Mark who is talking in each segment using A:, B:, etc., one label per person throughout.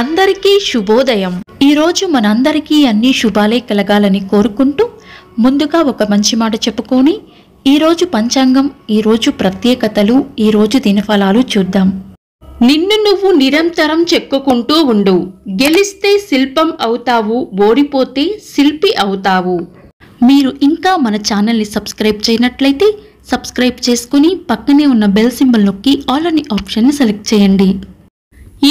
A: అందరికీ శుభోదయం ఈరోజు మనందరికీ అన్ని శుభాలే కలగాలని కోరుకుంటూ ముందుగా ఒక మంచి మాట చెప్పుకొని ఈరోజు పంచాంగం ఈరోజు ప్రత్యేకతలు ఈరోజు దినఫలాలు చూద్దాం నిన్ను నువ్వు నిరంతరం చెక్కుకుంటూ ఉండు గెలిస్తే శిల్పం అవుతావు ఓడిపోతే శిల్పి అవుతావు మీరు ఇంకా మన ఛానల్ని సబ్స్క్రైబ్ చేయనట్లయితే సబ్స్క్రైబ్ చేసుకుని పక్కనే ఉన్న బెల్ సింబల్ నొక్కి ఆల్ అని ఆప్షన్ని సెలెక్ట్ చేయండి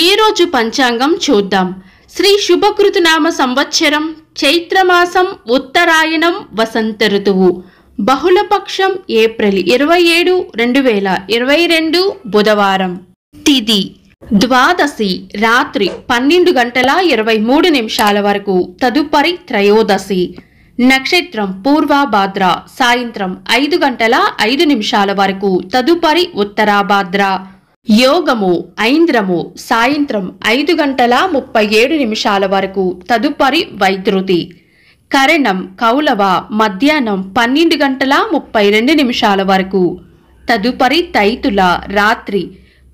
A: ఈరోజు పంచాంగం చూద్దాం శ్రీ శుభకృతునామ సంవత్సరం చైత్రమాసం ఉత్తరాయణం వసంత ఋతువు బహుళపక్షం ఏప్రిల్ ఇరవై ఏడు రెండు వేల ఇరవై రెండు బుధవారం తిది ద్వాదశి రాత్రి పన్నెండు గంటల ఇరవై మూడు నిమిషాల వరకు తదుపరి త్రయోదశి నక్షత్రం పూర్వభాద్ర సాయంత్రం ఐదు గంటల ఐదు నిమిషాల వరకు తదుపరి ఉత్తరాభాద్ర యోగము ఐంద్రము సాయంత్రం ఐదు గంటల ముప్పై ఏడు నిమిషాల వరకు తదుపరి వైద్యుతి కరణం కౌలవ మధ్యాహ్నం పన్నెండు గంటల ముప్పై రెండు నిమిషాల వరకు తదుపరి తైతుల రాత్రి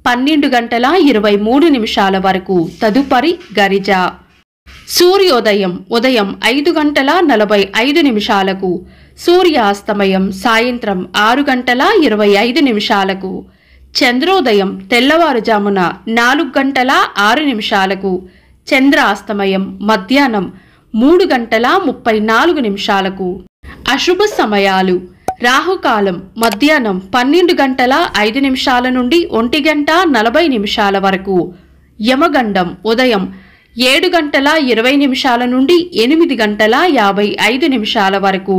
A: పన్నెండు గంటల ఇరవై మూడు నిమిషాల వరకు తదుపరి గరిజ సూర్యోదయం ఉదయం ఐదు గంటల నలభై ఐదు నిమిషాలకు సూర్యాస్తమయం సాయంత్రం ఆరు గంటల ఇరవై ఐదు నిమిషాలకు చంద్రోదయం తెల్లవారుజామున నాలుగు గంటల ఆరు నిమిషాలకు చంద్రాస్తమయం మధ్యాహ్నం మూడు గంటల ముప్పై నాలుగు నిమిషాలకు అశుభ సమయాలు రాహుకాలం మధ్యాహ్నం పన్నెండు గంటల ఐదు నిమిషాల నుండి ఒంటి గంట నలభై నిమిషాల వరకు యమగండం ఉదయం ఏడు గంటల ఇరవై నిమిషాల నుండి ఎనిమిది గంటల యాభై ఐదు నిమిషాల వరకు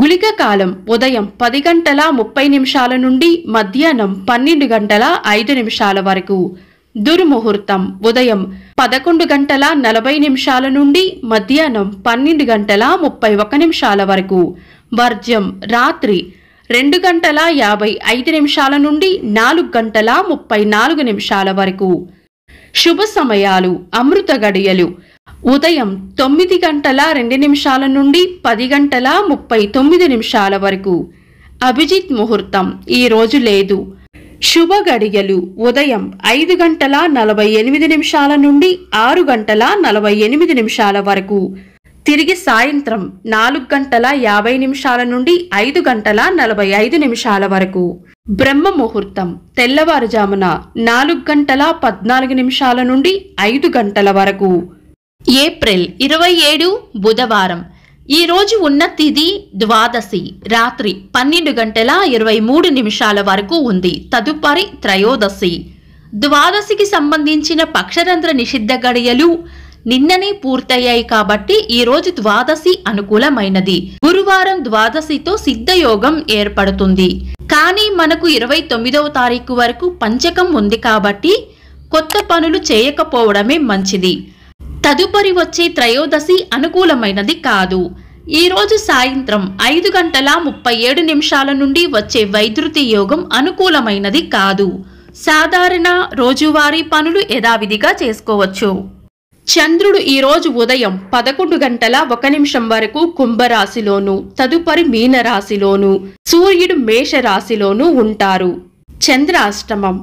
A: గుళిక కాలం ఉదయం పది గంటల ముప్పై నిమిషాల నుండి మధ్యాహ్నం పన్నెండు గంటల ఐదు నిమిషాల వరకు దుర్ముహూర్తం ఉదయం పదకొండు గంటల నలభై నిమిషాల నుండి మధ్యాహ్నం పన్నెండు గంటల ముప్పై ఒక నిమిషాల వరకు వర్జ్యం రాత్రి రెండు గంటల యాభై ఐదు నిమిషాల నుండి నాలుగు గంటల ముప్పై నాలుగు నిమిషాల వరకు శుభ సమయాలు అమృత గడియలు ఉదయం తొమ్మిది గంటల రెండు నిమిషాల నుండి పది గంటల ముప్పై తొమ్మిది నిమిషాల వరకు అభిజిత్ ముహూర్తం ఈరోజు లేదు శుభ గడియలు ఉదయం ఐదు గంటల నలభై ఎనిమిది నిమిషాల నుండి ఆరు గంటల నలభై ఎనిమిది నిమిషాల వరకు తిరిగి సాయంత్రం నాలుగు గంటల యాభై నిమిషాల నుండి ఐదు గంటల నలభై ఐదు నిమిషాల వరకు బ్రహ్మ ముహూర్తం తెల్లవారుజామున నాలుగు గంటల పద్నాలుగు నిమిషాల నుండి ఐదు గంటల వరకు ఏప్రిల్ ఇరవై ఏడు బుధవారం ఈరోజు ఉన్న తిది ద్వాదశి రాత్రి పన్నెండు గంటల ఇరవై మూడు నిమిషాల వరకు ఉంది తదుపరి త్రయోదశి ద్వాదశికి సంబంధించిన పక్షరంధ్ర నిషిద్ధ గడియలు నిన్ననే పూర్తయ్యాయి కాబట్టి ఈరోజు ద్వాదశి అనుకూలమైనది గురువారం ద్వాదశితో సిద్ధయోగం ఏర్పడుతుంది కానీ మనకు ఇరవై తొమ్మిదవ తారీఖు వరకు పంచకం ఉంది కాబట్టి కొత్త పనులు చేయకపోవడమే మంచిది తదుపరి వచ్చే త్రయోదశి అనుకూలమైనది కాదు ఈరోజు సాయంత్రం ఐదు గంటల ముప్పై ఏడు నిమిషాల నుండి వచ్చే వైద్యుతి యోగం అనుకూలమైనది కాదు సాధారణ రోజువారీ పనులు యథావిధిగా చేసుకోవచ్చు చంద్రుడు ఈరోజు ఉదయం పదకొండు గంటల ఒక నిమిషం వరకు కుంభరాశిలోను తదుపరి మీనరాశిలోను సూర్యుడు మేషరాశిలోను ఉంటారు చంద్రాష్టమం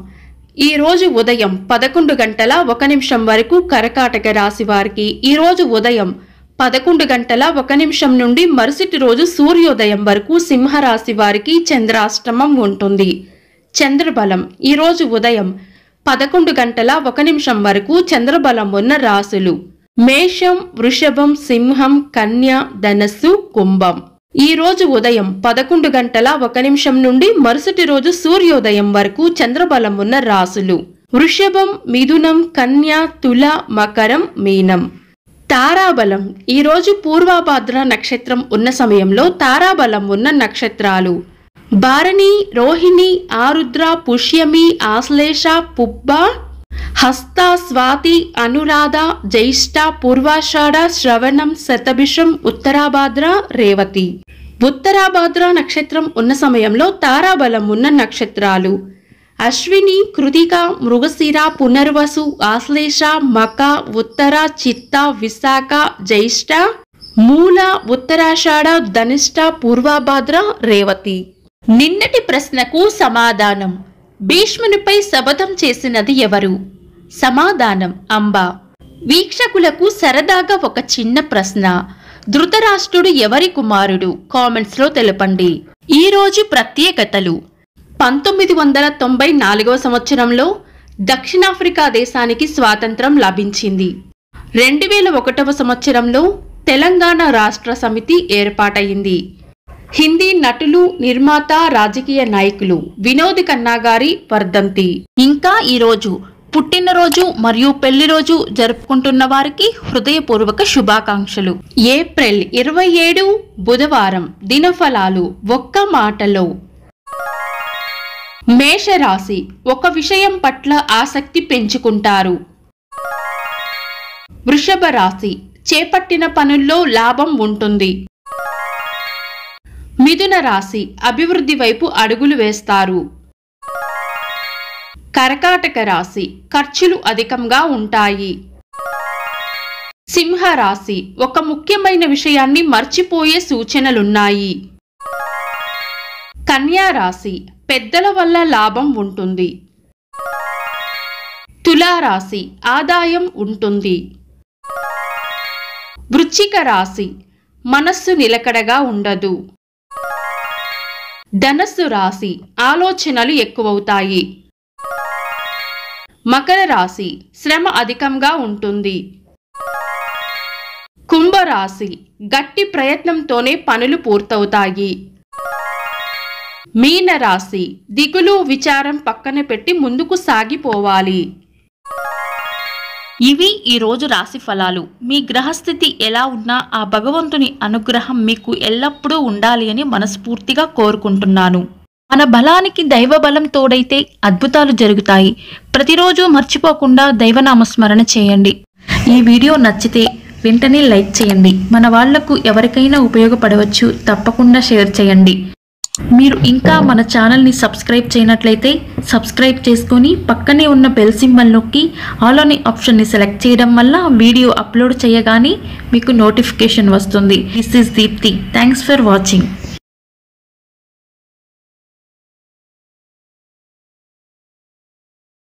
A: ఈ రోజు ఉదయం పదకొండు గంటల ఒక నిమిషం వరకు కరకాటక రాశి వారికి ఈ రోజు ఉదయం పదకొండు గంటల ఒక నిమిషం నుండి మరుసటి రోజు సూర్యోదయం వరకు సింహరాశి వారికి చంద్రాష్టమం ఉంటుంది చంద్రబలం ఈరోజు ఉదయం పదకొండు గంటల ఒక నిమిషం వరకు చంద్రబలం ఉన్న రాశులు మేషం వృషభం సింహం కన్య ధనస్సు కుంభం ఈ రోజు ఉదయం పదకొండు గంటల ఒక నిమిషం నుండి మరుసటి రోజు సూర్యోదయం వరకు చంద్రబలం ఉన్న రాసులు వృషభం మిథునం కన్య తుల మకరం మీనం తారాబలం ఈరోజు పూర్వాభాద్ర నక్షత్రం ఉన్న సమయంలో తారాబలం ఉన్న నక్షత్రాలు భారణి రోహిణి ఆరుద్ర పుష్యమి ఆశ్లేష పుబ్బ హస్త స్వాతి అనురాధ జ్యేష్ఠ పూర్వాషాఢ శ్రవణం శతభిషం ఉత్తరాభాద్ర రేవతి ఉత్తరాభాద్ర నక్షత్రం ఉన్న సమయంలో తారాబలం ఉన్న నక్షత్రాలు అశ్విని కృతిక మృగశిర పునర్వసు ఆశ్లేష మక ఉత్తర చిత్త విశాఖ జ్యేష్ఠ మూల ఉత్తరాషాఢ ధనిష్ట పూర్వభాద్ర రేవతి నిన్నటి ప్రశ్నకు సమాధానం భీష్మునిపై శపథం చేసినది ఎవరు సమాధానం అంబా వీక్షకులకు సరదాగా ఒక చిన్న ప్రశ్న ధృతరాష్ట్రుడు ఎవరి కుమారుడు కామెంట్స్లో తెలపండి ఈరోజు ప్రత్యేకతలు పంతొమ్మిది వందల తొంభై నాలుగవ సంవత్సరంలో దక్షిణాఫ్రికా దేశానికి స్వాతంత్రం లభించింది రెండు వేల ఒకటవ సంవత్సరంలో తెలంగాణ రాష్ట్ర సమితి ఏర్పాటైంది హిందీ నటులు నిర్మాత రాజకీయ నాయకులు వినోద్ ఖన్నా గారి వర్ధంతి ఇంకా ఈరోజు పుట్టినరోజు మరియు పెళ్లి రోజు జరుపుకుంటున్న వారికి హృదయపూర్వక శుభాకాంక్షలు ఏప్రిల్ ఇరవై ఏడు బుధవారం దినఫలాలు ఒక్క మాటలో మేషరాశి ఒక విషయం పట్ల ఆసక్తి పెంచుకుంటారు వృషభ రాశి చేపట్టిన పనుల్లో లాభం ఉంటుంది మిథున రాశి అభివృద్ధి వైపు అడుగులు వేస్తారు కరకాటక రాశి ఖర్చులు అధికంగా ఉంటాయి సింహరాశి ఒక ముఖ్యమైన విషయాన్ని మర్చిపోయే సూచనలున్నాయి రాశి పెద్దల వల్ల లాభం ఉంటుంది తులారాశి ఆదాయం ఉంటుంది వృచ్చిక రాశి మనస్సు నిలకడగా ఉండదు ధనస్సు రాశి ఆలోచనలు ఎక్కువవుతాయి మకర రాశి శ్రమ అధికంగా ఉంటుంది కుంభరాశి గట్టి ప్రయత్నంతోనే పనులు పూర్తవుతాయి మీనరాశి దిగులు విచారం పక్కన పెట్టి ముందుకు సాగిపోవాలి ఇవి ఈరోజు రాశి ఫలాలు మీ గ్రహస్థితి ఎలా ఉన్నా ఆ భగవంతుని అనుగ్రహం మీకు ఎల్లప్పుడూ ఉండాలి అని మనస్ఫూర్తిగా కోరుకుంటున్నాను మన బలానికి దైవ బలం తోడైతే అద్భుతాలు జరుగుతాయి ప్రతిరోజు మర్చిపోకుండా దైవనామస్మరణ చేయండి ఈ వీడియో నచ్చితే వెంటనే లైక్ చేయండి మన వాళ్లకు ఎవరికైనా ఉపయోగపడవచ్చు తప్పకుండా షేర్ చేయండి మీరు ఇంకా మన ఛానల్ని సబ్స్క్రైబ్ చేయనట్లయితే సబ్స్క్రైబ్ చేసుకొని పక్కనే ఉన్న బెల్ సింబల్ నొక్కి ఆల్ అనే ఆప్షన్ని సెలెక్ట్ చేయడం వల్ల వీడియో అప్లోడ్ చేయగానే మీకు నోటిఫికేషన్ వస్తుంది this is Deepti thanks for watching